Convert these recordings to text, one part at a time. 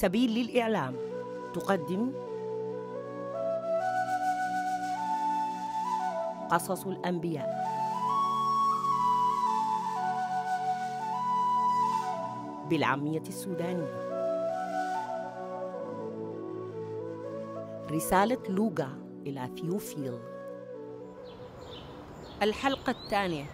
سبيل للإعلام تقدم قصص الأنبياء بالعامية السودانية رسالة لوغا إلى ثيوفيل الحلقة الثانية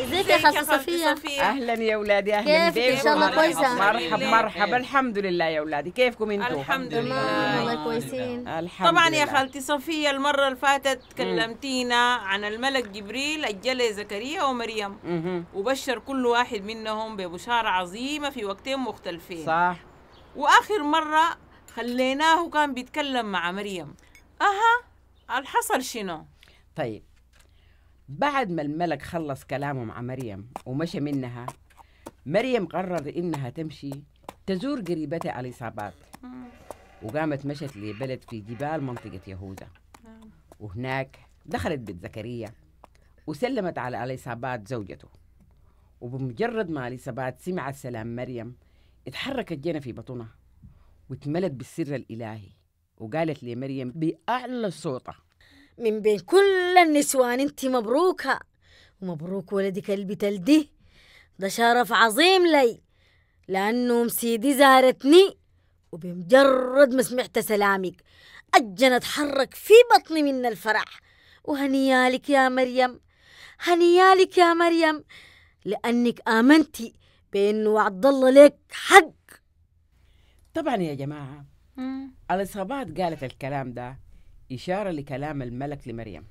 ازيك يا خالتي صفيه اهلا يا اولادي اهلا بيكم ان شاء الله كويسه مرحبا مرحبا الحمد لله يا اولادي كيفكم انتم الحمد لله والله كويسين طبعا يا خالتي صفيه المره اللي فاتت كلمتينا عن الملك جبريل اجل زكريا ومريم وبشر كل واحد منهم ببشاره عظيمه في وقتين مختلفين صح واخر مره خليناه كان بيتكلم مع مريم اها الحصل شنو طيب بعد ما الملك خلص كلامه مع مريم ومشى منها مريم قررت إنها تمشي تزور قريبتها اليصابات وقامت مشت لبلد في جبال منطقة يهوذا وهناك دخلت بيت زكريا وسلمت على اليصابات زوجته وبمجرد ما اليصابات سمعت سلام مريم اتحركت جنى في بطنها واتملت بالسر الإلهي وقالت لمريم بأعلى صوتها من بين كل النسوان انت مبروكة ومبروك ولدك البتلدي ده شرف عظيم لي لأنه مسيدي زارتني وبمجرد ما سمعت سلامك أجن أتحرك في بطني من الفرح وهنيالك يا مريم هنيالك يا مريم لأنك آمنتي بأنه وعد الله لك حق طبعا يا جماعة الإصابات قالت الكلام ده إشارة لكلام الملك لمريم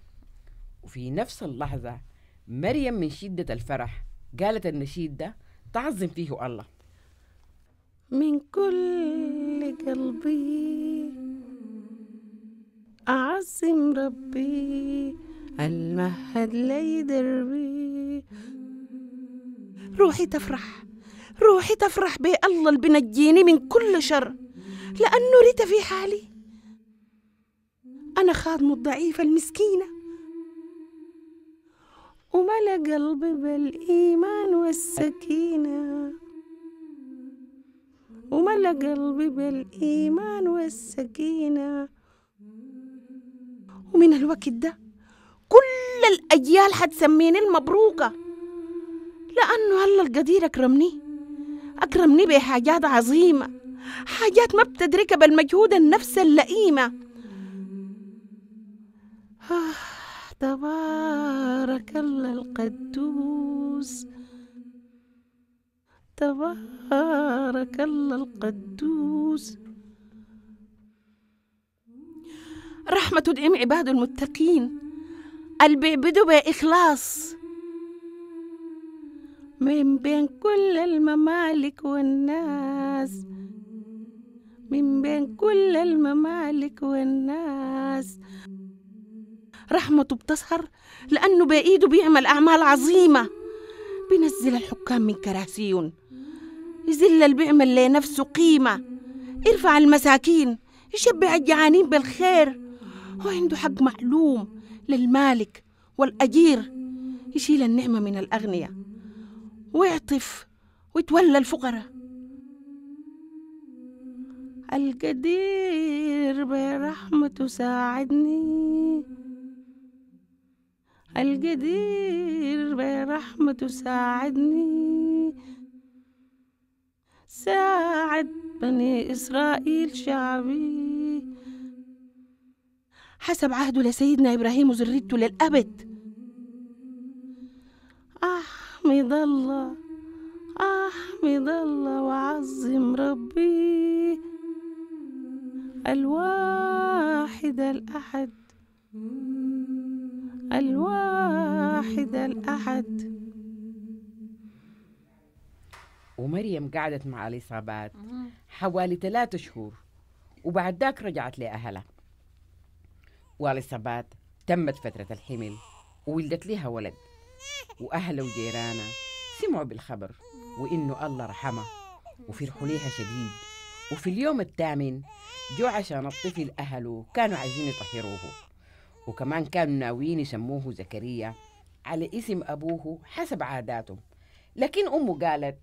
وفي نفس اللحظة مريم من شدة الفرح قالت النشيد ده تعظم فيه الله من كل قلبي أعظم ربي المهد لي دربي روحي تفرح روحي تفرح بالله اللي بنجيني من كل شر لأنه ريت في حالي أنا خادم الضعيفة المسكينة وملا قلبي بالإيمان والسكينة وملا قلبي بالإيمان والسكينة ومن الوقت ده كل الأجيال حتسميني المبروكة لأنه هلا القدير أكرمني أكرمني بحاجات عظيمة حاجات ما بتدركها بالمجهود النفس اللئيمة تبارك الله القدوس تبارك الله القدوس رحمة الإم عباد المتقين بدو بإخلاص من بين كل الممالك والناس من بين كل الممالك والناس رحمته بتسهر لأنه بإيده بيعمل أعمال عظيمة بنزل الحكام من كراسيهم يذل اللي بيعمل لنفسه قيمة يرفع المساكين يشبع الجعانين بالخير هو عنده حق معلوم للمالك والأجير يشيل النعمة من الأغنياء ويعطف ويتولى الفقراء القدير برحمته ساعدني القدير برحمته ساعدني ساعد بني إسرائيل شعبي حسب عهده لسيدنا إبراهيم وذريته للأبد أحمد الله أحمد الله وعظم ربي الواحد الأحد الواحد الأحد ومريم قعدت مع الإصابات حوالي ثلاثة شهور وبعد ذاك رجعت لأهلها والإصابات تمت فترة الحمل وولدت لها ولد وأهلها وجيرانها سمعوا بالخبر وإنه الله رحمه وفرحوا ليها شديد وفي اليوم الثامن جو عشان الطفل أهله كانوا عايزين يطهروه وكمان كانوا ناويين يسموه زكريا على اسم أبوه حسب عاداتهم لكن أمه قالت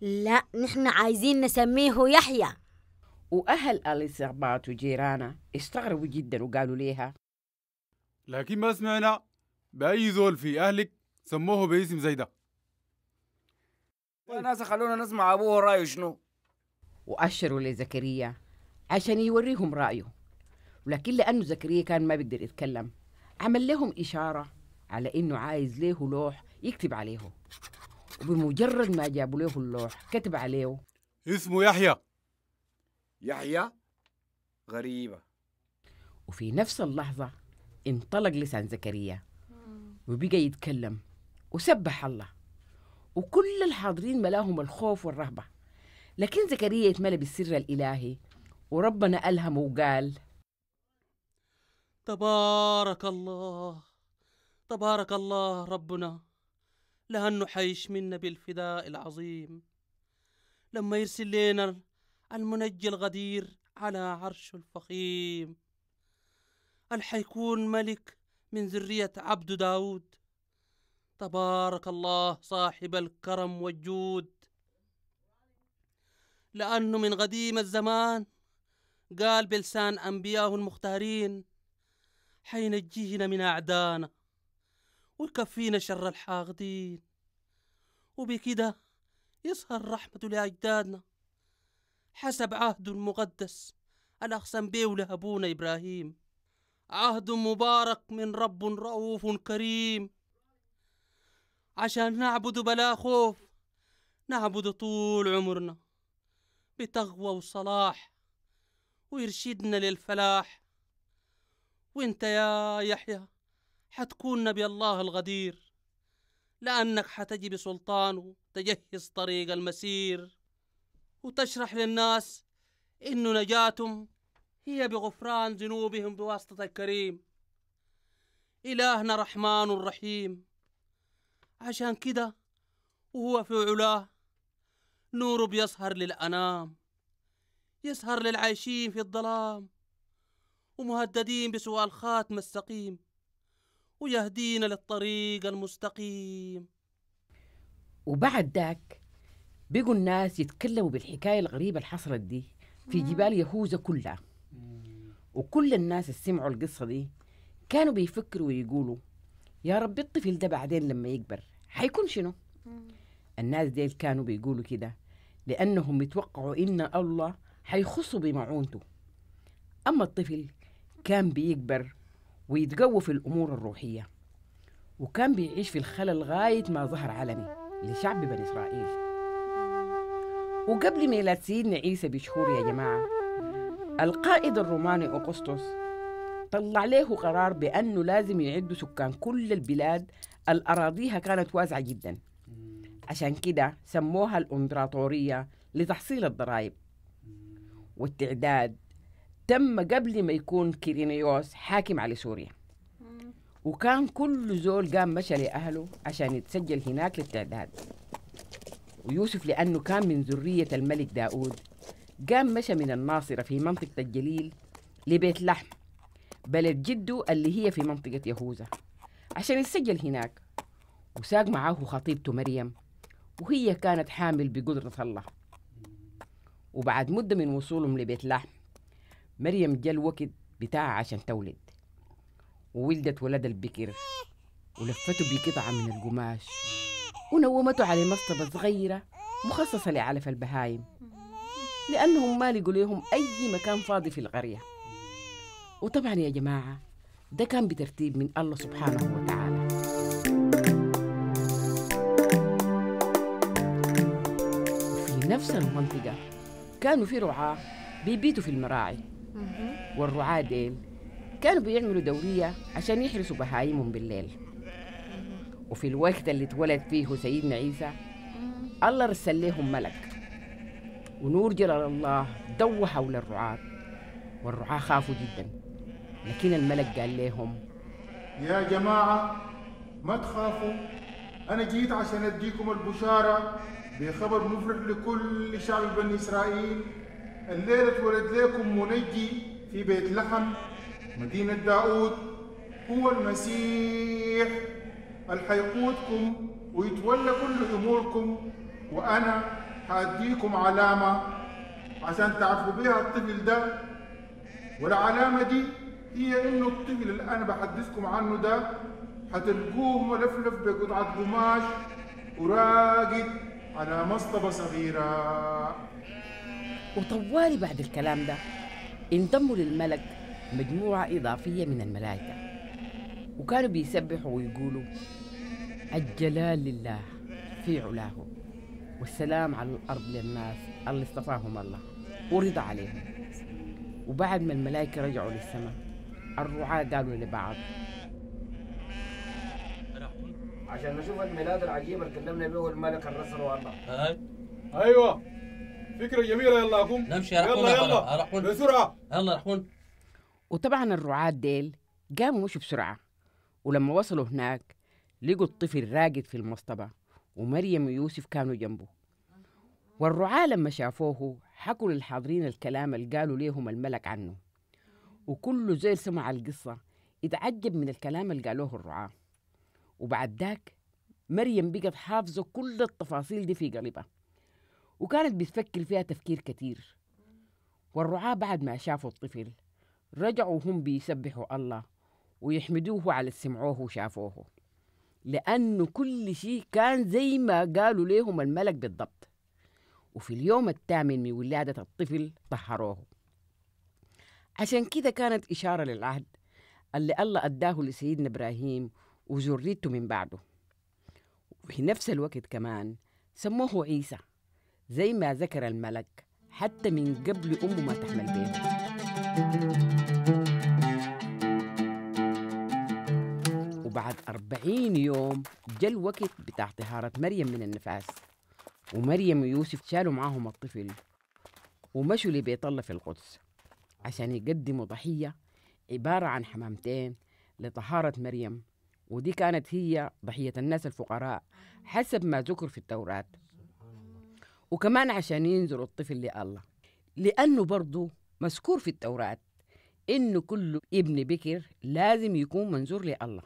لا نحن عايزين نسميه يحيى وأهل أليسابات وجيرانها استغربوا جدا وقالوا ليها لكن ما سمعنا بأي زول في أهلك سموه باسم زي ده طيب. ناس خلونا نسمع أبوه رأيه شنو وأشروا لزكريا عشان يوريهم رأيه ولكن لأنه زكريا كان ما بيقدر يتكلم عمل لهم إشارة على إنه عايز له لوح يكتب عليه وبمجرد ما جابوا له اللوح كتب عليه اسمه يحيى يحيى غريبة وفي نفس اللحظة انطلق لسان زكريا وبقى يتكلم وسبح الله وكل الحاضرين ملاهم الخوف والرهبة لكن زكريا اتملى بالسر الإلهي وربنا ألهمه وقال تبارك الله تبارك الله ربنا لأنه حيش منا بالفداء العظيم لما يرسل لنا المنجي الغدير على عرشه الفخيم هل حيكون ملك من ذرية عبد داود تبارك الله صاحب الكرم والجود لأنه من قديم الزمان قال بلسان أنبيائه المختارين حينجينا من أعدانا ويكفينا شر الحاقدين وبكده يظهر رحمة لأجدادنا حسب عهد المقدس الأخسن به لأبونا إبراهيم عهد مبارك من رب رؤوف كريم عشان نعبد بلا خوف نعبد طول عمرنا بتغوى وصلاح ويرشدنا للفلاح وانت يا يحيى حتكون نبي الله الغدير لأنك حتجي بسلطانه تجهز طريق المسير وتشرح للناس إنه نجاتهم هي بغفران ذنوبهم بواسطة الكريم إلهنا رحمن الرحيم عشان كده وهو في علاه نوره بيسهر للأنام يسهر للعايشين في الظلام ومهددين بسوء الخاتم السقيم ويهدينا للطريق المستقيم وبعد ذاك بقوا الناس يتكلموا بالحكاية الغريبة اللي حصلت دي في جبال يهوذا كلها وكل الناس اللي سمعوا القصة دي كانوا بيفكروا ويقولوا يا رب الطفل ده بعدين لما يكبر حيكون شنو؟ الناس ديل كانوا بيقولوا كده لأنهم يتوقعوا إن الله حيخصوا بمعونته أما الطفل كان بيكبر ويتقوى في الأمور الروحية وكان بيعيش في الخلل لغاية ما ظهر علني لشعب بني إسرائيل وقبل ميلاد سيدنا عيسى بشهور يا جماعة القائد الروماني أغسطس طلع له قرار بأنه لازم يعدوا سكان كل البلاد الأراضيها كانت واسعة جدا عشان كده سموها الإمبراطورية لتحصيل الضرائب والتعداد تم قبل ما يكون كيرينيوس حاكم على سوريا وكان كل زول قام مشى لأهله عشان يتسجل هناك للتعداد ويوسف لأنه كان من ذرية الملك داود قام مشى من الناصرة في منطقة الجليل لبيت لحم بلد جده اللي هي في منطقة يهوذا عشان يتسجل هناك وساق معاه خطيبته مريم وهي كانت حامل بقدرة الله وبعد مدة من وصولهم لبيت لحم مريم جاء الوقت بتاعها عشان تولد وولدت ولد البكر ولفته بقطعة من القماش ونومته على مصطبة صغيرة مخصصة لعلف البهايم لأنهم ما لقوا لهم أي مكان فاضي في القرية وطبعا يا جماعة ده كان بترتيب من الله سبحانه وتعالى في نفس المنطقة كانوا في رعاة بيبيتوا في المراعي والرعاة ديل كانوا بيعملوا دورية عشان يحرسوا بهايمهم بالليل وفي الوقت اللي اتولد فيه سيدنا عيسى الله رسل لهم ملك ونور جلال الله ضوى حول الرعاة والرعاة خافوا جدا لكن الملك قال لهم يا جماعة ما تخافوا أنا جيت عشان أديكم البشارة بخبر مفرح لكل شعب بني إسرائيل الليلة اتولد لكم منجي في بيت لحم مدينة داود هو المسيح اللي حيقودكم ويتولى كل أموركم وأنا هأديكم علامة عشان تعرفوا بيها الطفل ده والعلامة دي هي إنه الطفل اللي أنا بحدثكم عنه ده هتلقوه ملفلف بقطعة قماش وراقد على مصطبة صغيرة وطوالي بعد الكلام ده انضموا للملك مجموعة إضافية من الملائكة وكانوا بيسبحوا ويقولوا الجلال لله في علاه والسلام على الأرض للناس اللي اصطفاهم الله ورضى عليهم وبعد ما الملائكة رجعوا للسماء الرعاة قالوا لبعض عشان نشوف الميلاد العجيب اللي كلمنا به الملك الرسول والله ايوه فكره جميله يلا اقوم نمشي يلا يلا رحون بسرعه يلا رحون وطبعا الرعاة ديل قاموا مشوا بسرعه ولما وصلوا هناك لقوا الطفل راقد في المصطبة ومريم ويوسف كانوا جنبه والرعاة لما شافوه حكوا للحاضرين الكلام اللي قالوا ليهم الملك عنه وكل زيل سمع القصة اتعجب من الكلام اللي قالوه الرعاة وبعد ذاك مريم بقت حافظة كل التفاصيل دي في قلبها وكانت بتفكر فيها تفكير كتير والرعاة بعد ما شافوا الطفل رجعوا هم بيسبحوا الله ويحمدوه على سمعوه وشافوه لأنه كل شيء كان زي ما قالوا ليهم الملك بالضبط وفي اليوم الثامن من ولادة الطفل طهروه عشان كده كانت إشارة للعهد اللي الله أداه لسيدنا إبراهيم وزريته من بعده وفي نفس الوقت كمان سموه عيسى زي ما ذكر الملك حتى من قبل أمه ما تحمل بيها وبعد أربعين يوم جا الوقت بتاع طهارة مريم من النفاس ومريم ويوسف شالوا معاهم الطفل ومشوا لبيت الله في القدس عشان يقدموا ضحية عبارة عن حمامتين لطهارة مريم ودي كانت هي ضحية الناس الفقراء حسب ما ذكر في التوراة وكمان عشان ينذروا الطفل لله لأنه برضه مذكور في التوراة إنه كل ابن بكر لازم يكون منذور لله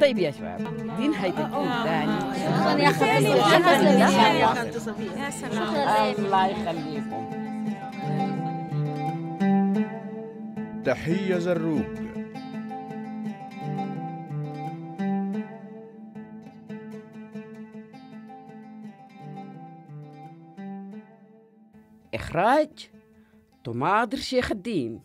طيب يا شباب دي نهاية اليوم الثاني شكرا يا خالتي شكرا الله يخليكم تحية زروب Right? Tomaadersje gedien.